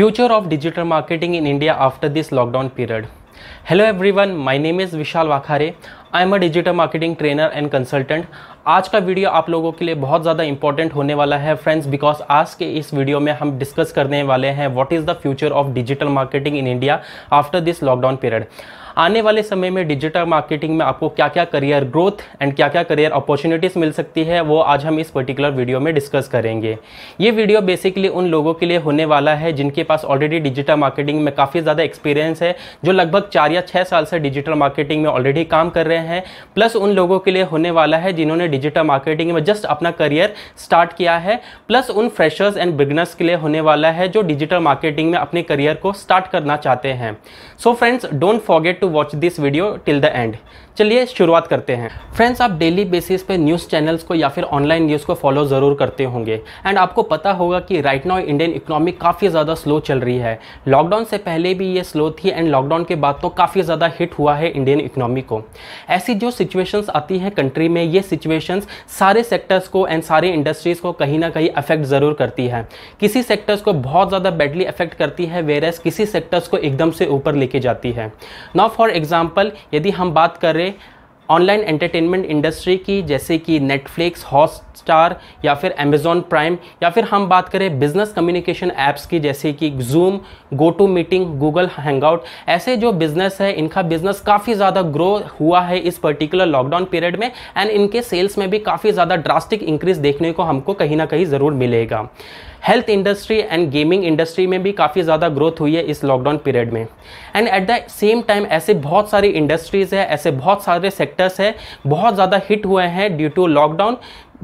future of digital marketing in India after this lockdown period hello everyone my name is Vishal Wakhare I am a digital marketing trainer and consultant आज का video आप लोगों के लिए बहुत ज़्यादा इंपॉर्टेंट होने वाला है फ्रेंड्स बिकॉज आज के इस वीडियो में हम डिस्कस करने वाले हैं what is the future of digital marketing in India after this lockdown period आने वाले समय में डिजिटल मार्केटिंग में आपको क्या क्या करियर ग्रोथ एंड क्या क्या करियर अपॉर्चुनिटीज़ मिल सकती है वो आज हम इस पर्टिकुलर वीडियो में डिस्कस करेंगे ये वीडियो बेसिकली उन लोगों के लिए होने वाला है जिनके पास ऑलरेडी डिजिटल मार्केटिंग में काफ़ी ज़्यादा एक्सपीरियंस है जो लगभग चार या छः साल से डिजिटल मार्केटिंग में ऑलरेडी काम कर रहे हैं प्लस उन लोगों के लिए होने वाला है जिन्होंने डिजिटल मार्केटिंग में जस्ट अपना करियर स्टार्ट किया है प्लस उन फ्रेशर्स एंड बिगनर्स के लिए होने वाला है जो डिजिटल मार्केटिंग में अपने करियर को स्टार्ट करना चाहते हैं so friends don't forget to watch this video till the end चलिए शुरुआत करते हैं फ्रेंड्स आप डेली बेसिस पे न्यूज़ चैनल्स को या फिर ऑनलाइन न्यूज़ को फॉलो ज़रूर करते होंगे एंड आपको पता होगा कि राइट नाउ इंडियन इकोनॉमी काफ़ी ज़्यादा स्लो चल रही है लॉकडाउन से पहले भी ये स्लो थी एंड लॉकडाउन के बाद तो काफ़ी ज़्यादा हिट हुआ है इंडियन इकोनॉमी को ऐसी जो सिचुएशंस आती हैं कंट्री में ये सिचुएशंस सारे सेक्टर्स को एंड सारे इंडस्ट्रीज़ को कहीं ना कहीं अफेक्ट ज़रूर करती है किसी सेक्टर्स को बहुत ज़्यादा बैडली अफेक्ट करती है वेरस किसी सेक्टर्स को एकदम से ऊपर लेके जाती है नाउ फॉर एग्ज़ाम्पल यदि हम बात करें ऑनलाइन एंटरटेनमेंट इंडस्ट्री की जैसे कि नेटफ्लिक्स हॉटस्टार या फिर अमेजोन प्राइम या फिर हम बात करें बिजनेस कम्युनिकेशन ऐप्स की जैसे कि Zoom GoToMeeting Google Hangout ऐसे जो बिजनेस है इनका बिजनेस काफ़ी ज़्यादा ग्रो हुआ है इस पर्टिकुलर लॉकडाउन पीरियड में एंड इनके सेल्स में भी काफ़ी ज़्यादा ड्रास्टिक इंक्रीज देखने को हमको कहीं ना कहीं ज़रूर मिलेगा health industry and gaming industry में भी काफ़ी ज़्यादा ग्रोथ हुई है इस लॉकडाउन पीरियड में and at the same time ऐसे बहुत सारी इंडस्ट्रीज़ है ऐसे बहुत सारे सेक्टर्स है बहुत ज़्यादा हिट हुए हैं ड्यू टू लॉकडाउन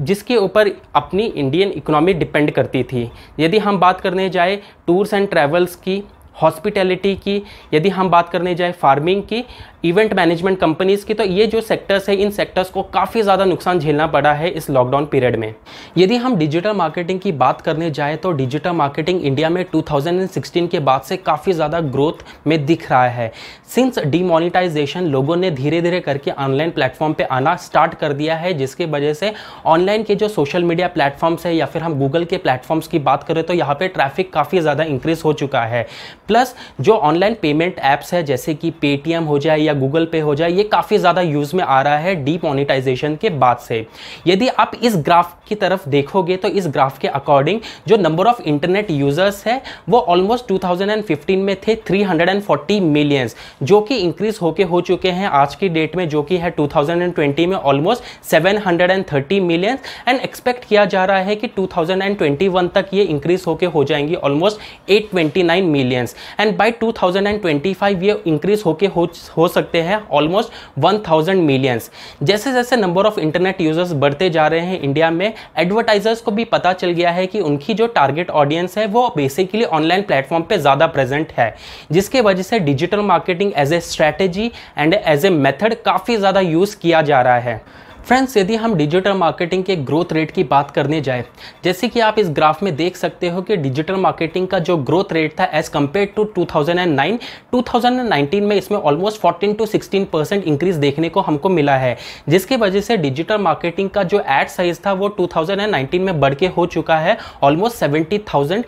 जिसके ऊपर अपनी इंडियन इकोनॉमी डिपेंड करती थी यदि हम बात करने जाए टूर्स एंड ट्रैवल्स की हॉस्पिटैलिटी की यदि हम बात करने जाए फार्मिंग की इवेंट मैनेजमेंट कंपनीज की तो ये जो सेक्टर्स है इन सेक्टर्स को काफ़ी ज़्यादा नुकसान झेलना पड़ा है इस लॉकडाउन पीरियड में यदि हम डिजिटल मार्केटिंग की बात करने जाए तो डिजिटल मार्केटिंग इंडिया में 2016 के बाद से काफ़ी ज़्यादा ग्रोथ में दिख रहा है सिंस डीमोनिटाइजेशन लोगों ने धीरे धीरे करके ऑनलाइन प्लेटफॉर्म पर आना स्टार्ट कर दिया है जिसके वजह से ऑनलाइन के जो सोशल मीडिया प्लेटफॉर्म्स है या फिर हम गूगल के प्लेटफॉर्म्स की बात करें तो यहाँ पर ट्रैफिक काफ़ी ज़्यादा इंक्रीज हो चुका है प्लस जो ऑनलाइन पेमेंट ऐप्स है जैसे कि पेटीएम हो जाए या या गूगल पे हो जाए ये काफ़ी ज़्यादा यूज़ में आ रहा है मोनिटाइजेशन के बाद से यदि आप इस ग्राफ की तरफ देखोगे तो इस ग्राफ के अकॉर्डिंग जो नंबर ऑफ इंटरनेट यूज़र्स है वो ऑलमोस्ट 2015 में थे 340 मिलियंस जो कि इंक्रीज होके हो चुके हैं आज की डेट में जो कि है 2020 में ऑलमोस्ट 730 मिलियंस एंड एक्सपेक्ट किया जा रहा है कि 2021 तक ये इंक्रीज होके हो जाएंगी ऑलमोस्ट 829 मिलियंस एंड बाय 2025 ये इंक्रीज होके हो, हो सकते हैं ऑलमोस्ट 1000 मिलियंस जैसे जैसे नंबर ऑफ इंटरनेट यूजर्स बढ़ते जा रहे हैं इंडिया में एडवर्टाइजर्स को भी पता चल गया है कि उनकी जो टारगेट ऑडियंस है वो बेसिकली ऑनलाइन प्लेटफॉर्म पे ज़्यादा प्रेजेंट है जिसके वजह से digital marketing as a strategy and as a method काफ़ी ज़्यादा यूज़ किया जा रहा है फ्रेंड्स यदि हम डिजिटल मार्केटिंग के ग्रोथ रेट की बात करने जाए जैसे कि आप इस ग्राफ में देख सकते हो कि डिजिटल मार्केटिंग का जो ग्रोथ रेट था एज कम्पेयर टू 2009 2019 में इसमें ऑलमोस्ट 14 टू 16 परसेंट इंक्रीज देखने को हमको मिला है जिसके वजह से डिजिटल मार्केटिंग का जो एड साइज था वो 2019 में बढ़ के हो चुका है ऑलमोस्ट सेवेंटी थाउजेंड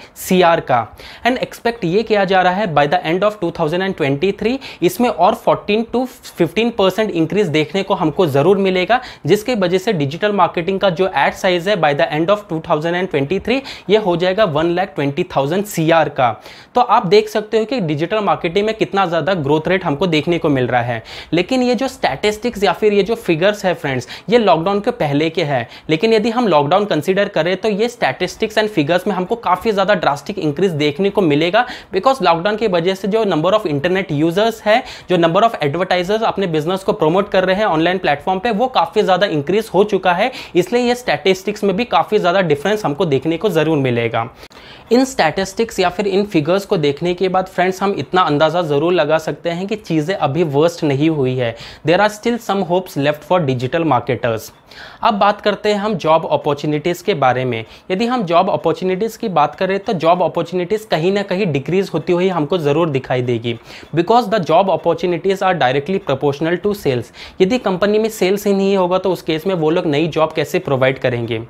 का एंड एक्सपेक्ट ये किया जा रहा है by the end of three इसमें और fourteen to fifteen percent increase देखने को हमको ज़रूर मिलेगा जिसके वजह से डिजिटल मार्केटिंग का जो एड साइज है बाय द एंड ऑफ 2023 ये हो जाएगा वन लैख ट्वेंटी थाउजेंड सी का तो आप देख सकते हो कि डिजिटल मार्केटिंग में कितना ज़्यादा ग्रोथ रेट हमको देखने को मिल रहा है लेकिन ये जो स्टैटिस्टिक्स या फिर ये जो फिगर्स है फ्रेंड्स ये लॉकडाउन के पहले के हैं लेकिन यदि हम लॉकडाउन कंसिडर करें तो ये स्टैटिस्टिक्स एंड फिगर्स में हमको काफ़ी ज़्यादा ड्रास्टिक इंक्रीज देखने को मिलेगा बिकॉज लॉकडाउन की वजह से जो नंबर ऑफ इंटरनेट यूजर्स है जो नंबर ऑफ एडवर्टाइजर्स अपने बिजनेस को प्रमोट कर रहे हैं ऑनलाइन प्लेटफॉर्म पर वो काफ़ी ज़्यादा ज़्यादा इंक्रीज हो चुका है इसलिए ये स्टैटिस्टिक्स में भी काफ़ी ज़्यादा डिफरेंस हमको देखने को ज़रूर मिलेगा इन स्टैटिस्टिक्स या फिर इन फिगर्स को देखने के बाद फ्रेंड्स हम इतना अंदाज़ा ज़रूर लगा सकते हैं कि चीज़ें अभी वर्स्ट नहीं हुई है there are still some hopes left for digital marketers अब बात करते हैं हम जॉब अपॉर्चुनिटीज़ के बारे में यदि हम जॉब अपॉर्चुनिटीज़ की बात करें तो जॉब अपॉर्चुनिटीज़ कहीं ना कहीं डिक्रीज़ होती हुई हमको ज़रूर दिखाई देगी because the job opportunities are directly proportional to sales यदि कंपनी में सेल्स ही नहीं होगा तो उस केस में वो लोग नई जॉब कैसे प्रोवाइड करेंगे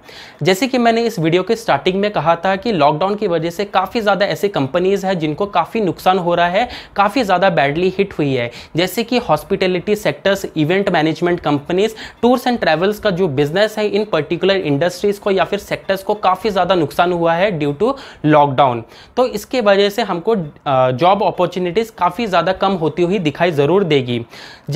जैसे कि मैंने इस वीडियो के स्टार्टिंग में कहा था कि लॉकडाउन लॉकडाउन की वजह से काफ़ी ज़्यादा ऐसी कंपनीज़ हैं जिनको काफ़ी नुकसान हो रहा है काफ़ी ज़्यादा बैडली हिट हुई है जैसे कि hospitality sectors event management companies tours and travels का जो बिजनेस है इन पर्टिकुलर इंडस्ट्रीज़ को या फिर सेक्टर्स को काफ़ी ज़्यादा नुकसान हुआ है ड्यू टू लॉकडाउन तो इसके वजह से हमको जॉब अपॉर्चुनिटीज़ काफ़ी ज़्यादा कम होती हुई दिखाई ज़रूर देगी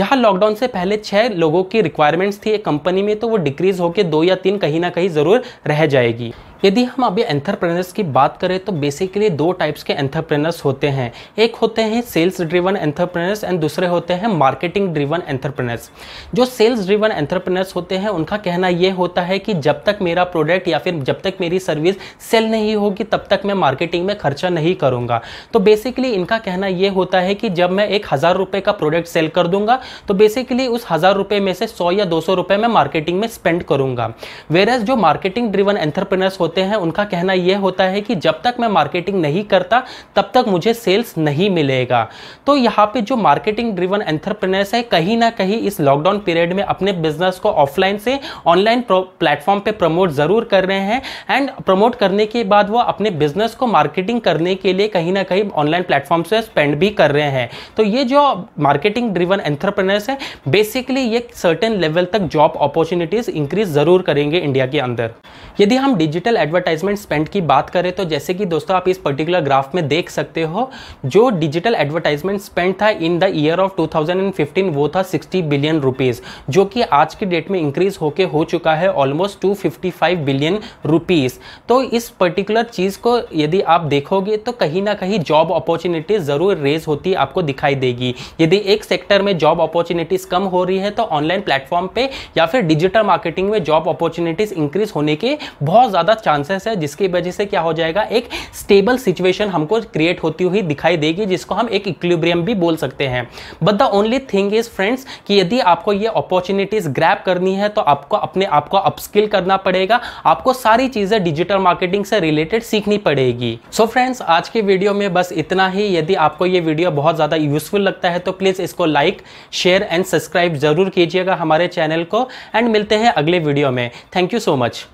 जहाँ लॉकडाउन से पहले छः लोगों की रिक्वायरमेंट्स थी एक कंपनी में तो वो डिक्रीज़ होकर दो या तीन कहीं ना कहीं ज़रूर रह जाएगी यदि हम अभी एंथरप्रेनर्स की बात करें तो बेसिकली दो टाइप्स के एंथरप्रेनर्स होते हैं एक होते हैं सेल्स ड्रिवन एंथरप्रेनर्स एंड दूसरे होते हैं मार्केटिंग ड्रिवन एंथरप्रेनर्स जो सेल्स ड्रिवन एंथरप्रेनर्स होते हैं उनका कहना यह होता है कि जब तक मेरा प्रोडक्ट या फिर जब तक मेरी सर्विस सेल नहीं होगी तब तक मैं मार्केटिंग में खर्चा नहीं करूँगा तो बेसिकली इनका कहना यह होता है कि जब मैं एक हज़ार रुपये का प्रोडक्ट सेल कर दूंगा तो बेसिकली उस हज़ार रुपये में से सौ या दो सौ रुपये मैं मार्केटिंग में स्पेंड करूँगा वेरस जो मार्केटिंग ड्रिवन एंथरप्रेनर्स होते होते हैं उनका कहना यह होता है कि जब तक मैं मार्केटिंग नहीं करता तब तक मुझे सेल्स नहीं मिलेगा तो यहाँ पे जो मार्केटिंग ड्रिवन एंटरप्रेनर्स है कहीं ना कहीं इस लॉकडाउन पीरियड में अपने बिजनेस को ऑफलाइन से ऑनलाइन प्लेटफॉर्म पर प्रमोट ज़रूर कर रहे हैं एंड प्रमोट करने के बाद वो अपने बिजनेस को मार्केटिंग करने के लिए कहीं ना कहीं ऑनलाइन प्लेटफॉर्म से स्पेंड भी कर रहे हैं तो ये जो मार्केटिंग ड्रिवन एंटरप्रेनर्स है बेसिकली ये सर्टेन लेवल तक जॉब अपॉर्चुनिटीज़ इंक्रीज ज़रूर करेंगे इंडिया के अंदर यदि हम डिजिटल एडवर्टाइजमेंट स्पेंड की बात करें तो जैसे कि दोस्तों आप इस पर्टिकुलर ग्राफ में देख सकते हो जो डिजिटल एडवर्टाइजमेंट स्पेंड था इन द ईयर ऑफ 2015 वो था 60 बिलियन रुपीस जो कि आज की डेट में इंक्रीज होके हो चुका है ऑलमोस्ट 255 बिलियन रुपीस तो इस पर्टिकुलर चीज़ को यदि आप देखोगे तो कहीं ना कहीं जॉब अपॉर्चुनिटी ज़रूर रेज होती आपको दिखाई देगी यदि एक सेक्टर में जॉब अपॉर्चुनिटीज़ कम हो रही है तो ऑनलाइन प्लेटफॉर्म पर या फिर डिजिटल मार्केटिंग में जॉब अपॉर्चुनिटीज़ इंक्रीज होने के बहुत ज़्यादा चांसेस है जिसकी वजह से क्या हो जाएगा एक स्टेबल सिचुएशन हमको क्रिएट होती हुई दिखाई देगी जिसको हम एक इक्विलिब्रियम भी बोल सकते हैं but the only thing is friends कि यदि आपको ये अपॉर्चुनिटीज ग्रैप करनी है तो आपको अपने आप को अपस्किल करना पड़ेगा आपको सारी चीज़ें डिजिटल मार्केटिंग से रिलेटेड सीखनी पड़ेगी सो so फ्रेंड्स आज के वीडियो में बस इतना ही यदि आपको ये वीडियो बहुत ज़्यादा यूजफुल लगता है तो प्लीज़ इसको लाइक शेयर एंड सब्सक्राइब जरूर कीजिएगा हमारे चैनल को एंड मिलते हैं अगले वीडियो में थैंक यू सो मच